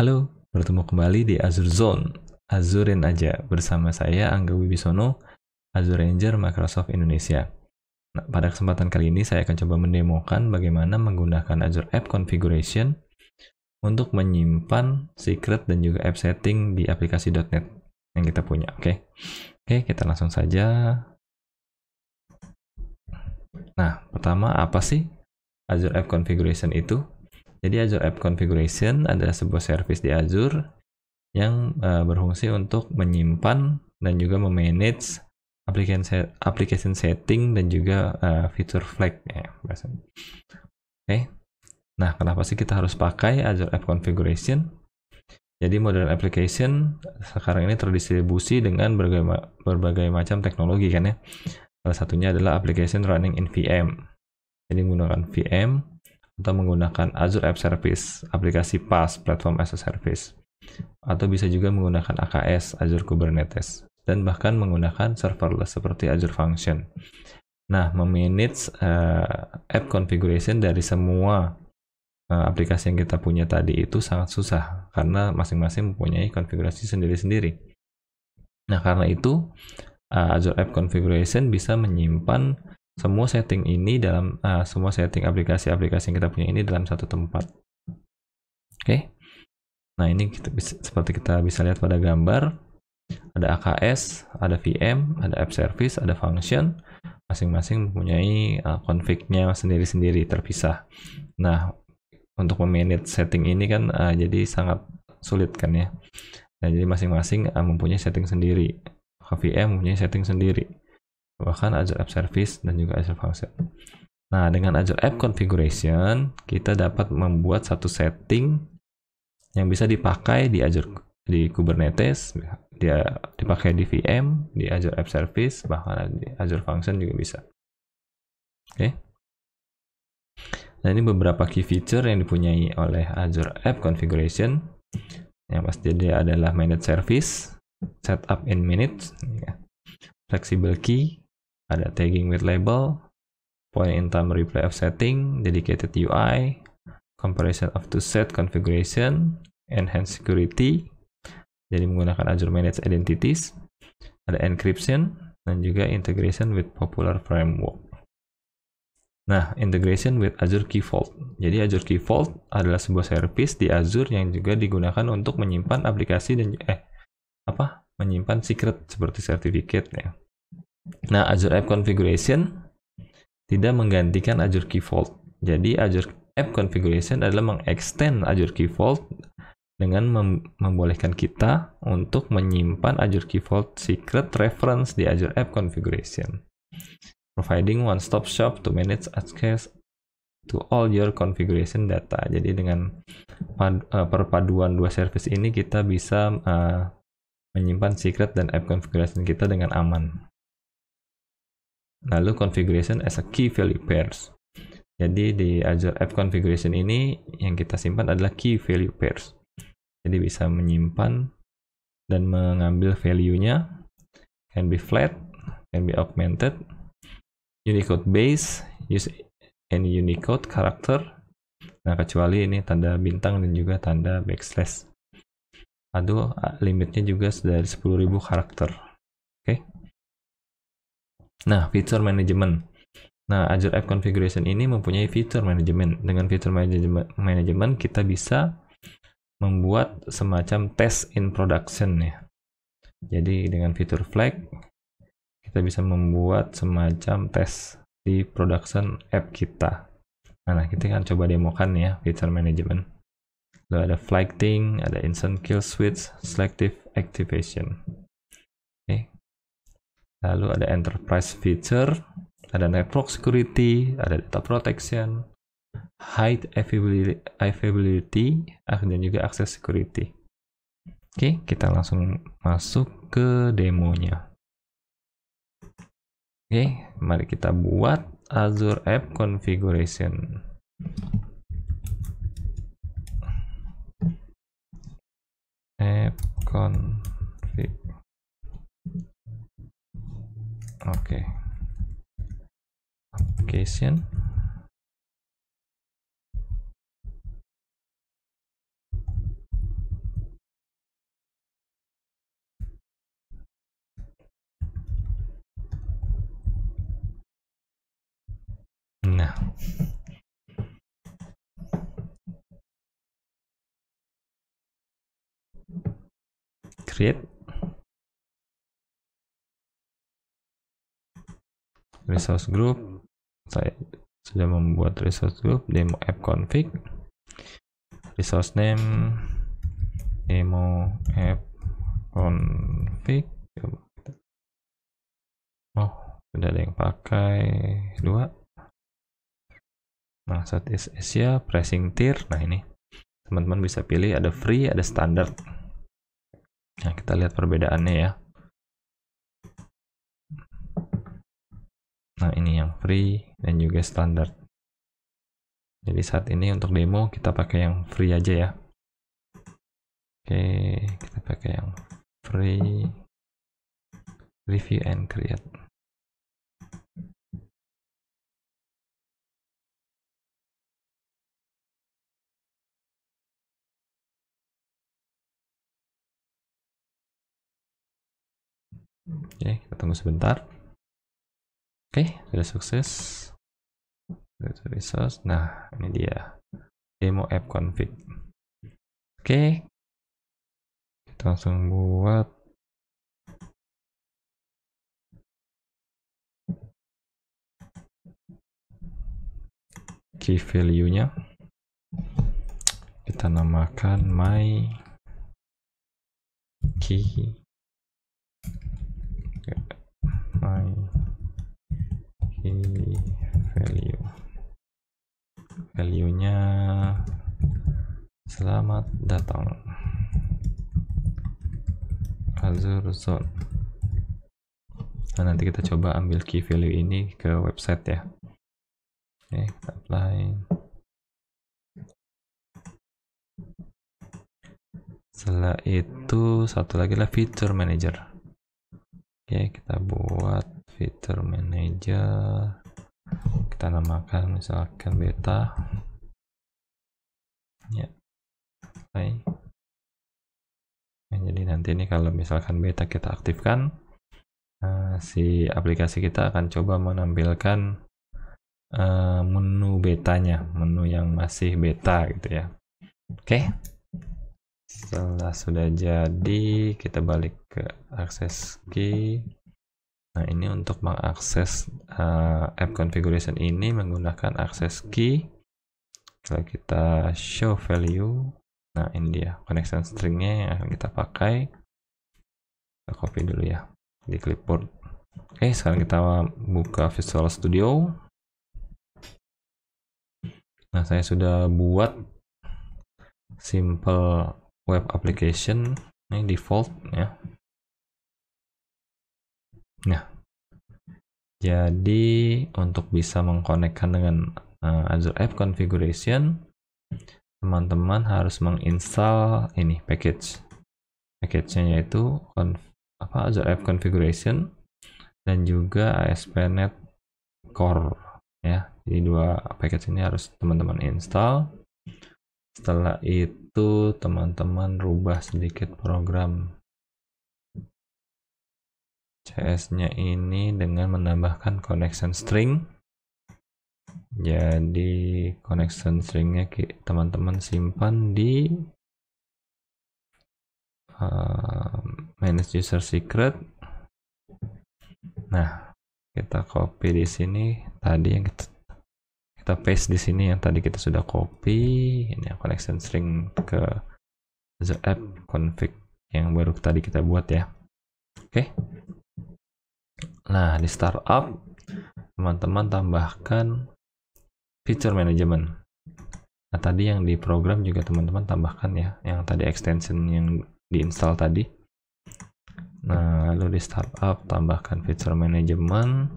Halo, bertemu kembali di Azure Zone. Azurin aja bersama saya Angga Wibisono, Azure Ranger Microsoft Indonesia. Nah, pada kesempatan kali ini saya akan coba mendemokan bagaimana menggunakan Azure App Configuration untuk menyimpan secret dan juga app setting di aplikasi .net yang kita punya, oke? Okay? Oke, okay, kita langsung saja. Nah, pertama apa sih Azure App Configuration itu? Jadi Azure App Configuration adalah sebuah service di Azure yang uh, berfungsi untuk menyimpan dan juga memanage application set, application setting dan juga uh, eh, fitur flag ya Oke. Nah, kenapa sih kita harus pakai Azure App Configuration? Jadi modern application sekarang ini terdistribusi dengan berbagai, berbagai macam teknologi kan ya. Salah satunya adalah application running in VM. Jadi menggunakan VM atau menggunakan Azure App Service, aplikasi PaaS, platform as a service, atau bisa juga menggunakan AKS, Azure Kubernetes, dan bahkan menggunakan serverless seperti Azure Function. Nah, memanage uh, app configuration dari semua uh, aplikasi yang kita punya tadi itu sangat susah karena masing-masing mempunyai konfigurasi sendiri-sendiri. Nah, karena itu uh, Azure App Configuration bisa menyimpan semua setting ini dalam uh, semua setting aplikasi-aplikasi yang kita punya ini dalam satu tempat. Oke. Okay? Nah, ini kita bisa, seperti kita bisa lihat pada gambar ada AKS, ada VM, ada app service, ada function. Masing-masing mempunyai uh, config-nya sendiri-sendiri terpisah. Nah, untuk memanage setting ini kan uh, jadi sangat sulit kan ya. Nah, jadi masing-masing uh, mempunyai setting sendiri. KVM mempunyai setting sendiri bahkan Azure App Service dan juga Azure Function. Nah, dengan Azure App Configuration, kita dapat membuat satu setting yang bisa dipakai di Azure di Kubernetes, dia dipakai di VM, di Azure App Service, bahkan di Azure Function juga bisa. Oke. Okay. Nah, ini beberapa key feature yang dipunyai oleh Azure App Configuration. Yang pasti dia adalah managed service, setup in minutes, ya. flexible key, ada tagging with label, point in time replay of setting, dedicated UI, comparison of two set configuration, enhanced security, jadi menggunakan Azure Managed Identities, ada encryption, dan juga integration with popular framework. Nah, integration with Azure Key Vault. Jadi Azure Key Vault adalah sebuah service di Azure yang juga digunakan untuk menyimpan aplikasi dan eh apa? menyimpan secret seperti sertifikat ya. Nah, Azure App Configuration tidak menggantikan Azure Key Vault. Jadi Azure App Configuration adalah mengextend Azure Key Vault dengan mem membolehkan kita untuk menyimpan Azure Key Vault Secret Reference di Azure App Configuration, providing one-stop shop to manage access to all your configuration data. Jadi dengan e, perpaduan dua service ini kita bisa uh, menyimpan secret dan app configuration kita dengan aman lalu configuration as a key value pairs. Jadi di Azure App Configuration ini yang kita simpan adalah key value pairs. Jadi bisa menyimpan dan mengambil value-nya can be flat, can be augmented, Unicode base, use any Unicode character. Nah, kecuali ini tanda bintang dan juga tanda backslash. Aduh, limitnya juga dari 10.000 karakter. Oke. Okay. Nah, fitur manajemen. Nah, Azure App Configuration ini mempunyai fitur manajemen. Dengan fitur manajemen, kita bisa membuat semacam test in production ya. Jadi dengan fitur flag kita bisa membuat semacam tes di production app kita. Nah, nah, kita akan coba demokan ya fitur manajemen. Lalu ada flagging, ada instant kill switch, selective activation lalu ada enterprise feature, ada network security, ada data protection, hide availability, ah, dan juga access security. Oke, kita langsung masuk ke demonya. Oke, mari kita buat Azure App Configuration. App Configuration. okay application no create resource group saya sudah membuat resource group demo app config resource name demo app config oh sudah ada yang pakai dua nah is Asia ya, pressing tier nah ini teman-teman bisa pilih ada free ada standard nah kita lihat perbedaannya ya Nah, ini yang free dan juga standar. Jadi saat ini untuk demo kita pakai yang free aja ya. Oke, kita pakai yang free review and create. Oke, kita tunggu sebentar. Oke, okay, sudah sukses. resource. Nah, ini dia. Demo app config. Oke. Okay. Kita langsung buat key value-nya. Kita namakan my key my value value nya selamat datang Azure Zone nah nanti kita coba ambil key value ini ke website ya oke kita apply setelah itu satu lagi lah feature manager oke kita buat fitur manager kita namakan misalkan beta ya oke nah, jadi nanti ini kalau misalkan beta kita aktifkan uh, si aplikasi kita akan coba menampilkan uh, menu betanya menu yang masih beta gitu ya oke okay. setelah sudah jadi kita balik ke akses key Nah, ini untuk mengakses uh, app configuration ini menggunakan akses key. Kalau kita show value, nah ini dia connection stringnya yang akan kita pakai. Kita copy dulu ya di clipboard. Oke, sekarang kita buka Visual Studio. Nah, saya sudah buat simple web application ini default ya Nah, jadi untuk bisa mengkonekkan dengan uh, Azure App Configuration, teman-teman harus menginstal ini package. Package-nya yaitu conf, apa Azure App Configuration dan juga ASP.NET Core ya. Jadi dua package ini harus teman-teman install. Setelah itu teman-teman rubah sedikit program CS-nya ini dengan menambahkan connection string. Jadi connection stringnya teman-teman simpan di uh, manage user secret. Nah, kita copy di sini tadi yang kita kita paste di sini yang tadi kita sudah copy ini connection string ke the app config yang baru tadi kita buat ya. Oke. Okay. Nah, di startup, teman-teman tambahkan feature management. Nah, tadi yang di program juga teman-teman tambahkan ya, yang tadi extension yang diinstal tadi. Nah, lalu di startup tambahkan feature management,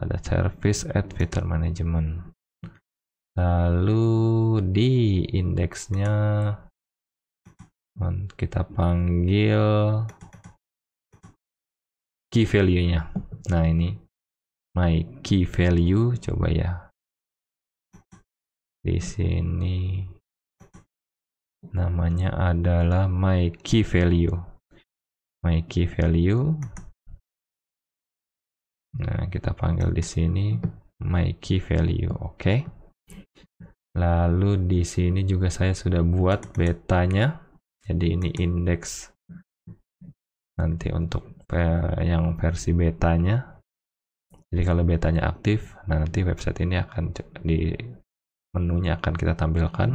ada service at feature management. Lalu di indeksnya kita panggil key value-nya. Nah, ini my key value coba ya. Di sini namanya adalah my key value. My key value. Nah, kita panggil di sini my key value. Oke. Okay. Lalu di sini juga saya sudah buat betanya. Jadi ini indeks nanti untuk Eh, yang versi betanya. Jadi kalau betanya aktif, nah nanti website ini akan di menunya akan kita tampilkan.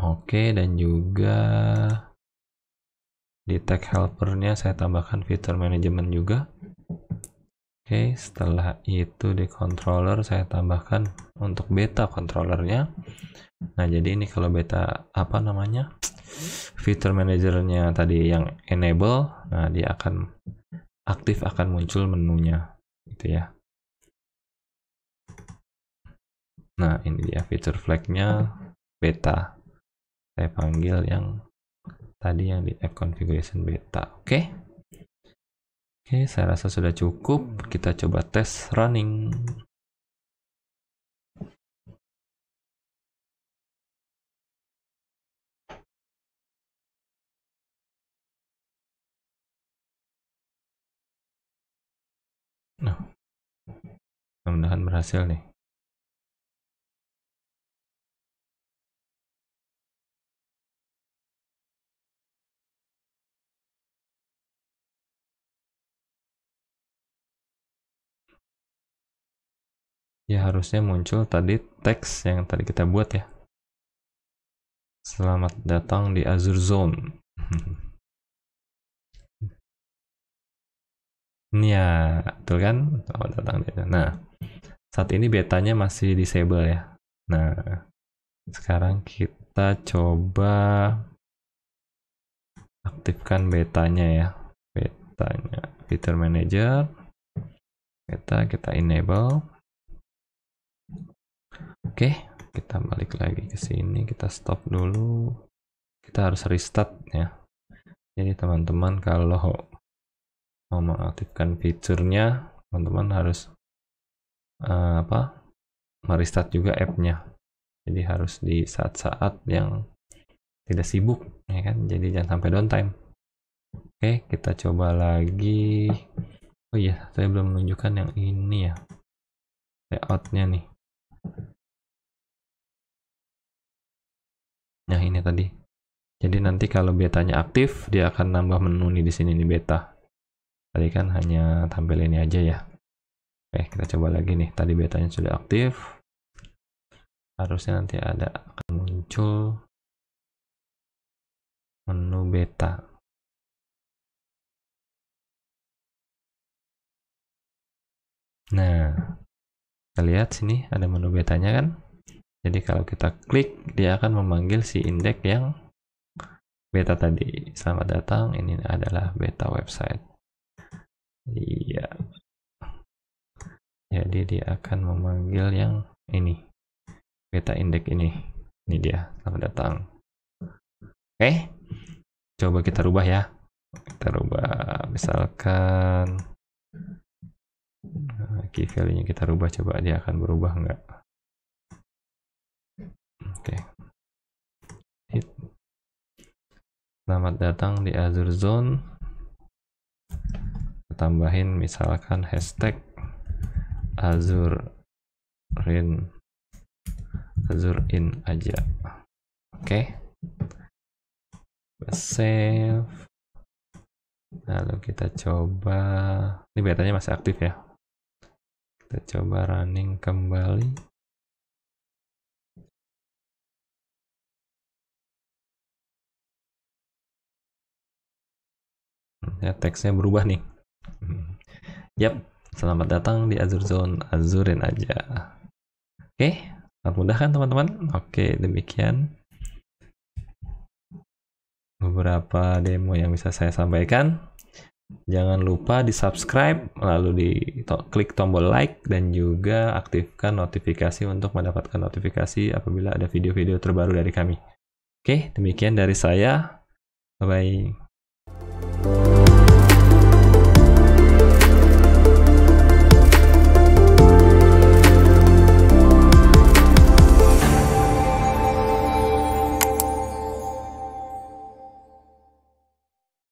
Oke, dan juga di tag helpernya saya tambahkan fitur manajemen juga. Oke, setelah itu di controller saya tambahkan untuk beta controllernya. Nah, jadi ini kalau beta apa namanya? fitur manajernya tadi yang enable, nah dia akan aktif akan muncul menunya gitu ya. Nah, ini dia fitur flagnya beta. Saya panggil yang tadi yang di app configuration beta. Oke. Okay? Oke, saya rasa sudah cukup. Kita coba tes running. Nah, mudah-mudahan berhasil nih. ya harusnya muncul tadi teks yang tadi kita buat ya. Selamat datang di Azure Zone. ya, betul kan? Selamat datang di Nah, saat ini betanya masih disable ya. Nah, sekarang kita coba aktifkan betanya ya. Betanya, fitur manager. kita kita enable. Oke, kita balik lagi ke sini, kita stop dulu. Kita harus restart ya. Jadi teman-teman kalau mau mengaktifkan fiturnya, teman-teman harus uh, apa? merestart juga app-nya. Jadi harus di saat-saat yang tidak sibuk ya kan. Jadi jangan sampai downtime. Oke, kita coba lagi. Oh iya, saya belum menunjukkan yang ini ya. Layoutnya nih. Nah, ini tadi. Jadi nanti kalau betanya aktif, dia akan nambah menu nih di sini nih beta. Tadi kan hanya tampil ini aja ya. Oke, kita coba lagi nih. Tadi betanya sudah aktif. Harusnya nanti ada akan muncul menu beta. Nah, kita lihat sini ada menu betanya kan? Jadi kalau kita klik, dia akan memanggil si indeks yang beta tadi. Selamat datang, ini adalah beta website. Iya. Jadi dia akan memanggil yang ini. Beta indeks ini. Ini dia, selamat datang. Oke. Coba kita rubah ya. Kita rubah misalkan eh, key value-nya kita rubah coba dia akan berubah enggak Oke. Okay. Hit. Selamat datang di Azure Zone. Tambahin misalkan hashtag Azure Rain. Azure in aja. Oke. Okay. Save. Lalu kita coba, ini biasanya masih aktif ya. Kita coba running kembali. ya teksnya berubah nih yap selamat datang di Azure Zone Azurein aja oke okay, mudah kan teman-teman oke okay, demikian beberapa demo yang bisa saya sampaikan Jangan lupa di subscribe, lalu di to klik tombol like dan juga aktifkan notifikasi untuk mendapatkan notifikasi apabila ada video-video terbaru dari kami. Oke, demikian dari saya. Bye-bye.